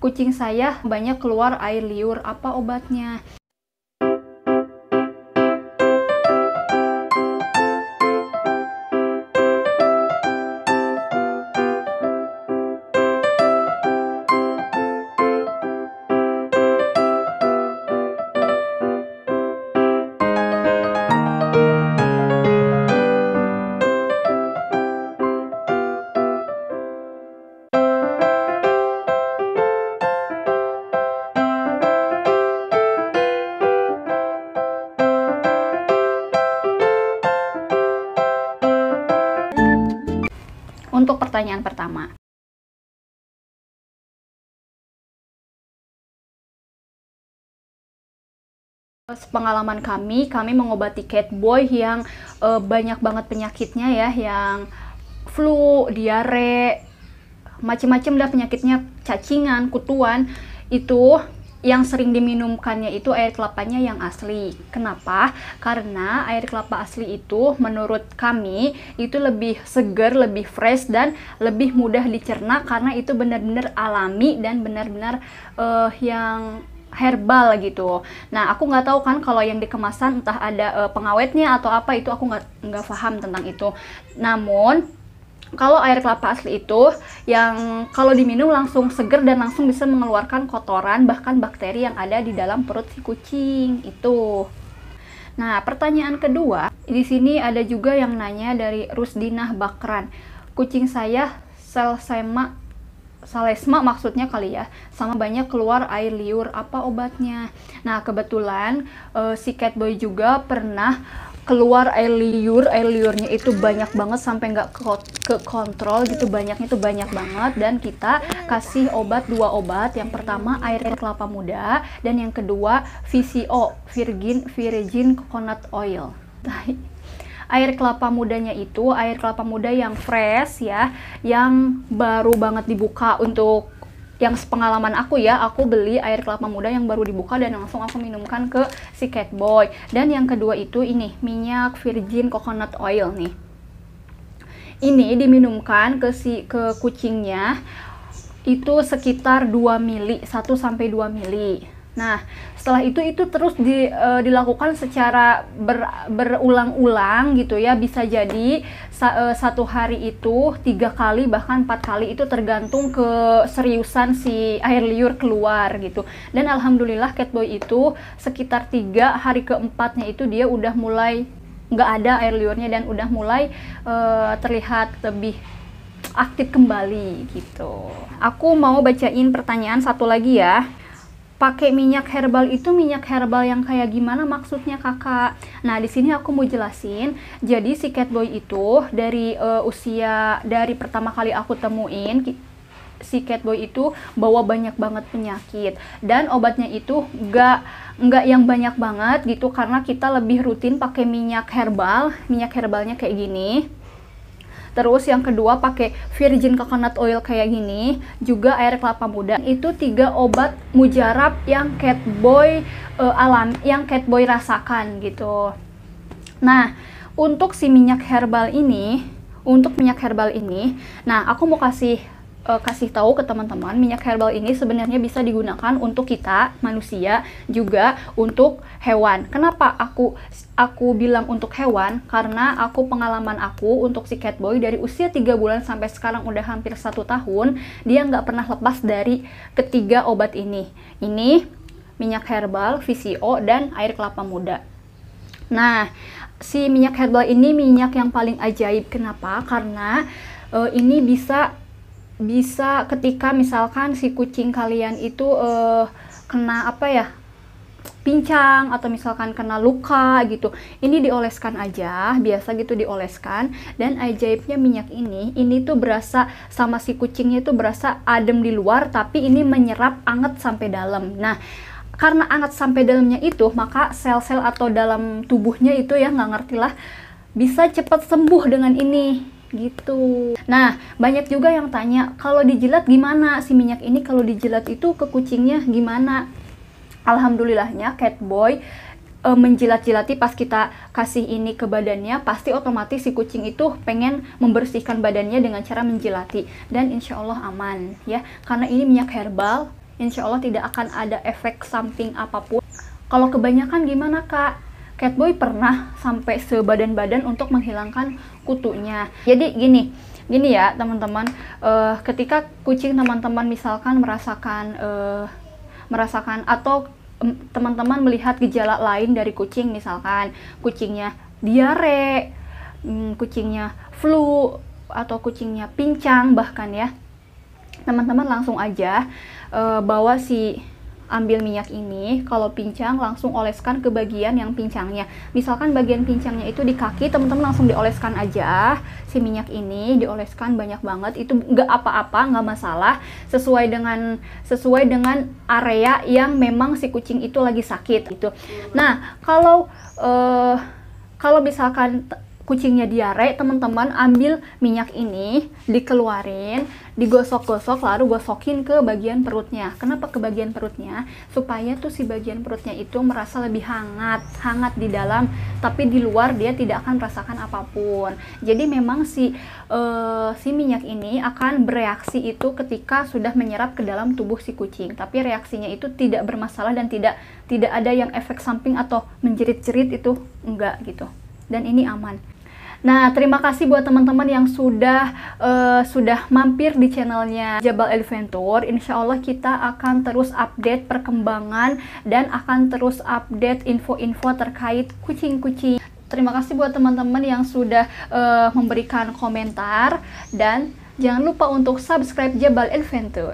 kucing saya banyak keluar air liur, apa obatnya? untuk pertanyaan pertama. Pengalaman kami, kami mengobati cat boy yang e, banyak banget penyakitnya ya, yang flu, diare, macem-macem lah penyakitnya, cacingan, kutuan, itu yang sering diminumkannya itu air kelapanya yang asli. Kenapa? Karena air kelapa asli itu menurut kami itu lebih segar, lebih fresh dan lebih mudah dicerna karena itu benar-benar alami dan benar-benar uh, yang herbal gitu. Nah, aku nggak tahu kan kalau yang dikemasan entah ada uh, pengawetnya atau apa itu aku nggak nggak paham tentang itu. Namun kalau air kelapa asli itu yang kalau diminum langsung seger dan langsung bisa mengeluarkan kotoran bahkan bakteri yang ada di dalam perut si kucing itu. Nah, pertanyaan kedua, di sini ada juga yang nanya dari Rusdinah Bakran. Kucing saya selsema salesma maksudnya kali ya sama banyak keluar air liur apa obatnya nah kebetulan uh, si catboy juga pernah keluar air liur air liurnya itu banyak banget sampai nggak ke, ke kontrol gitu banyaknya itu banyak banget dan kita kasih obat dua obat yang pertama air kelapa muda dan yang kedua VCO virgin virgin coconut oil air kelapa mudanya itu air kelapa muda yang fresh ya yang baru banget dibuka untuk yang sepengalaman aku ya, aku beli air kelapa muda yang baru dibuka dan langsung aku minumkan ke si cat boy Dan yang kedua itu ini, minyak virgin coconut oil nih. Ini diminumkan ke si ke kucingnya itu sekitar 2 mili, 1 sampai 2 mili Nah, setelah itu itu terus di, e, dilakukan secara ber, berulang-ulang gitu ya. Bisa jadi sa, e, satu hari itu tiga kali bahkan empat kali itu tergantung keseriusan si air liur keluar gitu. Dan alhamdulillah catboy itu sekitar tiga hari keempatnya itu dia udah mulai nggak ada air liurnya dan udah mulai e, terlihat lebih aktif kembali gitu. Aku mau bacain pertanyaan satu lagi ya pakai minyak herbal itu minyak herbal yang kayak gimana maksudnya kakak? Nah di sini aku mau jelasin. Jadi si cat boy itu dari uh, usia dari pertama kali aku temuin si cat boy itu bawa banyak banget penyakit dan obatnya itu nggak nggak yang banyak banget gitu karena kita lebih rutin pakai minyak herbal minyak herbalnya kayak gini terus yang kedua pakai virgin coconut oil kayak gini juga air kelapa muda itu tiga obat mujarab yang catboy uh, alam yang Cat Boy rasakan gitu nah untuk si minyak herbal ini untuk minyak herbal ini nah aku mau kasih uh, kasih tahu ke teman-teman minyak herbal ini sebenarnya bisa digunakan untuk kita manusia juga untuk hewan. Kenapa aku aku bilang untuk hewan? Karena aku pengalaman aku untuk si cat boy dari usia 3 bulan sampai sekarang udah hampir satu tahun dia nggak pernah lepas dari ketiga obat ini. Ini minyak herbal, VCO dan air kelapa muda. Nah, si minyak herbal ini minyak yang paling ajaib. Kenapa? Karena uh, ini bisa bisa ketika misalkan si kucing kalian itu uh, kena apa ya pincang atau misalkan kena luka gitu. Ini dioleskan aja, biasa gitu dioleskan dan ajaibnya minyak ini ini tuh berasa sama si kucingnya itu berasa adem di luar tapi ini menyerap anget sampai dalam. Nah, karena anget sampai dalamnya itu maka sel-sel atau dalam tubuhnya itu ya nggak ngerti lah bisa cepat sembuh dengan ini gitu. Nah, banyak juga yang tanya, kalau dijilat gimana? Si minyak ini kalau dijilat itu ke kucingnya gimana? Alhamdulillahnya Catboy e, eh, menjilat-jilati pas kita kasih ini ke badannya, pasti otomatis si kucing itu pengen membersihkan badannya dengan cara menjilati. Dan insya Allah aman ya, karena ini minyak herbal, insya Allah tidak akan ada efek samping apapun. Kalau kebanyakan gimana kak? Catboy pernah sampai sebadan-badan untuk menghilangkan kutunya. Jadi gini, gini ya teman-teman, uh, ketika kucing teman-teman misalkan merasakan uh, merasakan atau teman-teman melihat gejala lain dari kucing misalkan kucingnya diare, um, kucingnya flu atau kucingnya pincang bahkan ya teman-teman langsung aja uh, bawa si ambil minyak ini, kalau pincang langsung oleskan ke bagian yang pincangnya. Misalkan bagian pincangnya itu di kaki, teman-teman langsung dioleskan aja si minyak ini dioleskan banyak banget. Itu nggak apa-apa, nggak masalah. Sesuai dengan sesuai dengan area yang memang si kucing itu lagi sakit gitu. Nah, kalau uh, kalau misalkan kucingnya diare, teman-teman ambil minyak ini, dikeluarin, digosok-gosok, lalu gosokin ke bagian perutnya. Kenapa ke bagian perutnya? Supaya tuh si bagian perutnya itu merasa lebih hangat, hangat di dalam, tapi di luar dia tidak akan merasakan apapun. Jadi memang si uh, si minyak ini akan bereaksi itu ketika sudah menyerap ke dalam tubuh si kucing, tapi reaksinya itu tidak bermasalah dan tidak tidak ada yang efek samping atau menjerit-jerit itu enggak gitu. Dan ini aman. Nah, terima kasih buat teman-teman yang sudah uh, sudah mampir di channelnya Jabal Adventure. Insya Allah kita akan terus update perkembangan dan akan terus update info-info terkait kucing-kucing. Terima kasih buat teman-teman yang sudah uh, memberikan komentar dan jangan lupa untuk subscribe Jabal Adventure.